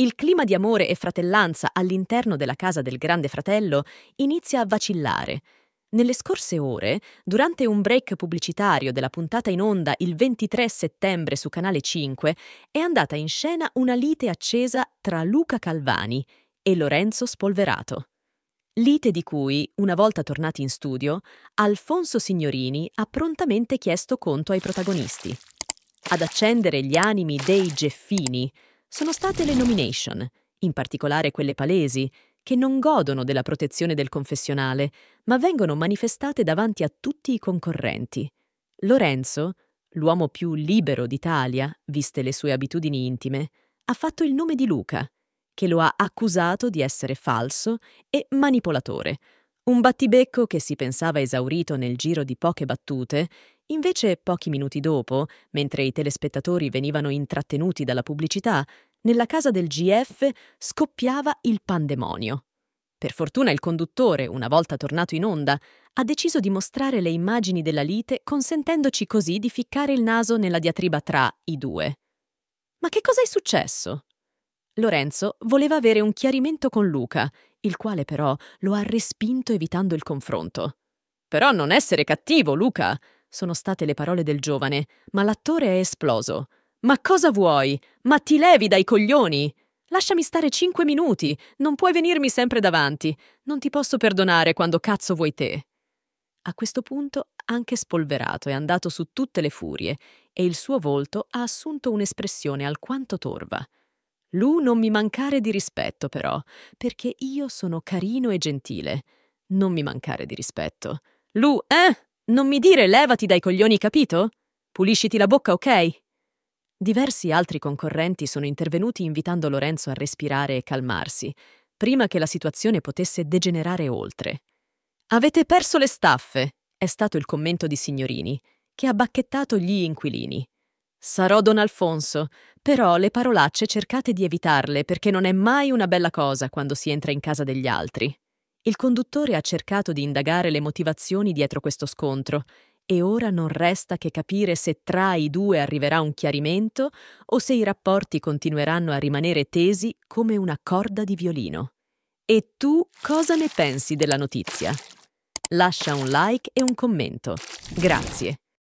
Il clima di amore e fratellanza all'interno della casa del grande fratello inizia a vacillare. Nelle scorse ore, durante un break pubblicitario della puntata in onda il 23 settembre su Canale 5, è andata in scena una lite accesa tra Luca Calvani e Lorenzo Spolverato. Lite di cui, una volta tornati in studio, Alfonso Signorini ha prontamente chiesto conto ai protagonisti. Ad accendere gli animi dei Geffini, sono state le nomination, in particolare quelle palesi, che non godono della protezione del confessionale, ma vengono manifestate davanti a tutti i concorrenti. Lorenzo, l'uomo più libero d'Italia, viste le sue abitudini intime, ha fatto il nome di Luca, che lo ha accusato di essere falso e manipolatore, un battibecco che si pensava esaurito nel giro di poche battute Invece, pochi minuti dopo, mentre i telespettatori venivano intrattenuti dalla pubblicità, nella casa del GF scoppiava il pandemonio. Per fortuna il conduttore, una volta tornato in onda, ha deciso di mostrare le immagini della lite consentendoci così di ficcare il naso nella diatriba tra i due. Ma che cosa è successo? Lorenzo voleva avere un chiarimento con Luca, il quale però lo ha respinto evitando il confronto. Però non essere cattivo, Luca! sono state le parole del giovane, ma l'attore è esploso. Ma cosa vuoi? Ma ti levi dai coglioni! Lasciami stare cinque minuti, non puoi venirmi sempre davanti, non ti posso perdonare quando cazzo vuoi te. A questo punto, anche spolverato, è andato su tutte le furie e il suo volto ha assunto un'espressione alquanto torva. Lu non mi mancare di rispetto, però, perché io sono carino e gentile. Non mi mancare di rispetto. Lu, eh? Non mi dire levati dai coglioni, capito? Pulisciti la bocca, ok? Diversi altri concorrenti sono intervenuti invitando Lorenzo a respirare e calmarsi, prima che la situazione potesse degenerare oltre. Avete perso le staffe, è stato il commento di Signorini, che ha bacchettato gli inquilini. Sarò Don Alfonso, però le parolacce cercate di evitarle perché non è mai una bella cosa quando si entra in casa degli altri. Il conduttore ha cercato di indagare le motivazioni dietro questo scontro e ora non resta che capire se tra i due arriverà un chiarimento o se i rapporti continueranno a rimanere tesi come una corda di violino. E tu cosa ne pensi della notizia? Lascia un like e un commento. Grazie.